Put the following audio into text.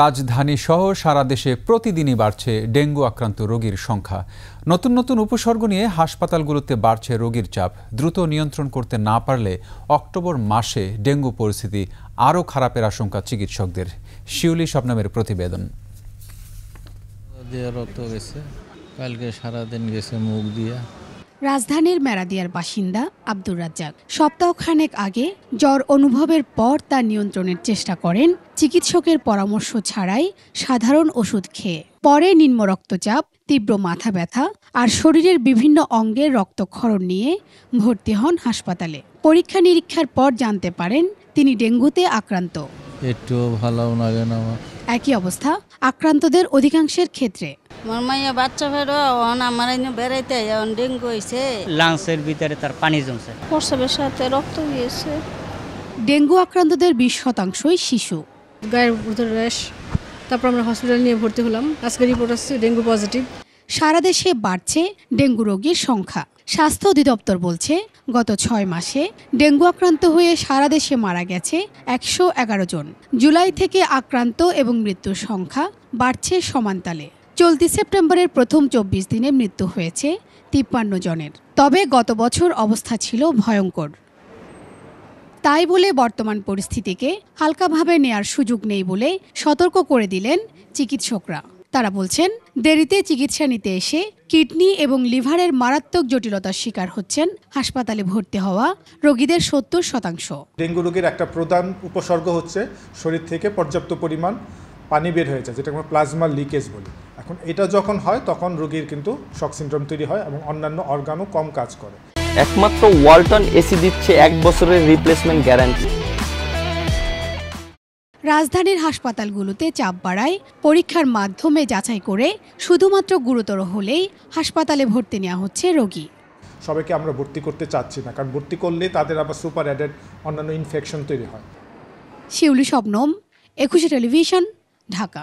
রাজধানী সহ সারা দেশে প্রতিদিনই বাড়ছে ডেঙ্গু আক্রান্ত রোগীর সংখ্যা নতুন নতুন উপসর্গ নিয়ে হাসপাতালগুলোতে বাড়ছে রোগীর চাপ দ্রুত নিয়ন্ত্রণ করতে না পারলে অক্টোবর মাসে ডেঙ্গু পরিস্থিতি আরও খারাপের আশঙ্কা চিকিৎসকদের শিউলি স্বপ্নামের প্রতিবেদন কালকে সারাদিন গেছে মুখ দিয়া রাজধানীর ম্যারাদিয়ার বাসিন্দা আব্দুর রাজ্জাক সপ্তাহখানেক আগে জ্বর অনুভবের পর তা নিয়ন্ত্রণের চেষ্টা করেন চিকিৎসকের পরামর্শ ছাড়াই সাধারণ ওষুধ খেয়ে পরে নিম্ন রক্তচাপ তীব্র মাথা ব্যথা আর শরীরের বিভিন্ন অঙ্গের রক্তক্ষরণ নিয়ে ভর্তি হন হাসপাতালে পরীক্ষা নিরীক্ষার পর জানতে পারেন তিনি ডেঙ্গুতে আক্রান্ত একই অবস্থা আক্রান্তদের অধিকাংশের ক্ষেত্রে মোর বাচ্চা ফেরো অন আমার বেড়াইতে অন ডেঙ্গু হয়েছে লাংসের ভিতরে তার পানি জমছে প্রসবের সাথে রক্ত গিয়েছে ডেঙ্গু আক্রান্তদের বিশ শতাংশই শিশু গায়ের ভিতরে র্যাশ তারপর আমরা হসপিটাল নিয়ে ভর্তি হলাম আজকে রিপোর্ট আসছে ডেঙ্গু পজিটিভ সারা দেশে বাড়ছে ডেঙ্গু রোগীর সংখ্যা স্বাস্থ্য অধিদপ্তর বলছে গত ছয় মাসে ডেঙ্গু আক্রান্ত হয়ে সারা দেশে মারা গেছে একশো এগারো জন জুলাই থেকে আক্রান্ত এবং মৃত্যুর সংখ্যা বাড়ছে সমান্তালে চলতি সেপ্টেম্বরের প্রথম চব্বিশ দিনে মৃত্যু হয়েছে তিপ্পান্ন জনের তবে গত বছর অবস্থা ছিল ভয়ঙ্কর তাই বলে বর্তমান পরিস্থিতিকে হালকাভাবে নেয়ার সুযোগ নেই বলে সতর্ক করে দিলেন চিকিৎসকরা তারা বলছেন দেরিতে চিকিৎসা নিতে এসে কিডনি এবং লিভারের মারাত্মক জটিলতার শিকার হচ্ছেন হাসপাতালে ভর্তি হওয়া রোগীদের সত্তর শতাংশ ডেঙ্গু রোগের একটা প্রধান উপসর্গ হচ্ছে শরীর থেকে পর্যাপ্ত পরিমাণ পানি বের হয়ে যায় যেটা আমরা প্লাজমা লিকেজ বলি এখন এটা যখন হয় তখন রোগীর কিন্তু শক সিনড্রোম তৈরি হয় এবং অন্যান্য অর্গানও কম কাজ করে একমাত্র ওয়ালটন এসি দিচ্ছে এক বছরের রিপ্লেসমেন্ট গ্যারান্টি রাজধানীর হাসপাতালগুলোতে চাপ বাড়ায় পরীক্ষার মাধ্যমে যাচাই করে শুধুমাত্র গুরুতর হলেই হাসপাতালে ভর্তি নেওয়া হচ্ছে রোগী সবাইকে আমরা ভর্তি করতে চাচ্ছি না কারণ ভর্তি করলে তাদের আবার সুপার অ্যাডেড অন্যান্য ইনফেকশন তৈরি হয় শিউলি শবনম একুশে টেলিভিশন ঢাকা